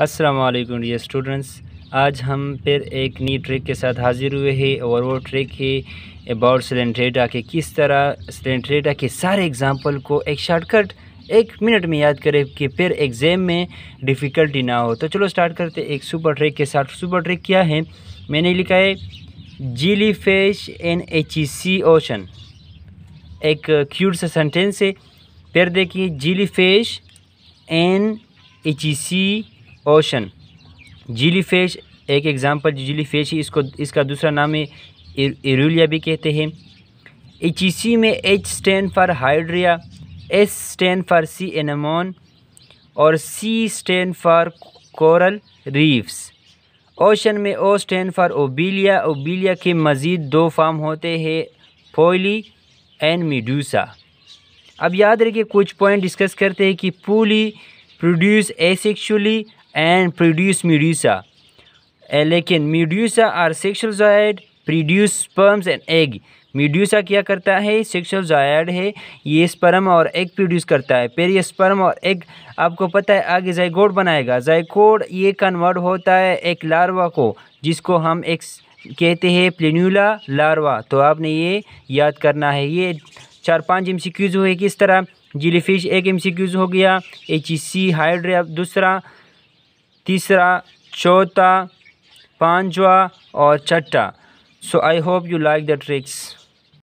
असलम ये स्टूडेंट्स आज हम फिर एक नई ट्रिक के साथ हाज़िर हुए हैं और वो ट्रिक है अबाउट सिलेंट्रेटा के किस तरह सिलेंट्रेटा के सारे एग्ज़ाम्पल को एक शॉर्टकट एक मिनट में याद करें कि फिर एग्ज़ाम में डिफ़िकल्टी ना हो तो चलो स्टार्ट करते एक सुपर ट्रिक के साथ सुपर ट्रिक क्या है मैंने लिखा है jellyfish N H E C ocean एक क्यूट सा सेंटेंस है फिर देखिए jellyfish N H E C ocean jellyfish एक एग्ज़ाम्पल जीली फेश ही इसको इसका दूसरा नाम है इरूलिया भी कहते हैं एच में H stand for hydra S stand for sea anemone और C stand for coral reefs ocean में ओ स्टैंड फॉर ओबीलिया ओबीलिया के मज़ीद दो फार्म होते हैं पोली एंड मीडूसा अब याद रखिए कुछ पॉइंट डिस्कस करते हैं कि polyp produce asexually and produce medusa लेकिन medusa are sexual zooid produce sperms and egg. Medusa क्या करता है सेक्सुअल जायड है ये स्पर्म और एग प्रोड्यूस करता है पेरिय स्पर्म और एग आपको पता है आगे जायकोड बनाएगा जयकोड ये कन्वर्ट होता है एक लार्वा को जिसको हम एक कहते हैं प्लेन्यूला लार्वा तो आपने ये याद करना है ये चार पांच एम सी क्यूज़ हुए किस तरह जिली फिश एक एम सी क्यूज़ हो गया एच ई सी हाइड्रे दूसरा तीसरा चौथा पांचवा और छठा so I hope you like the tricks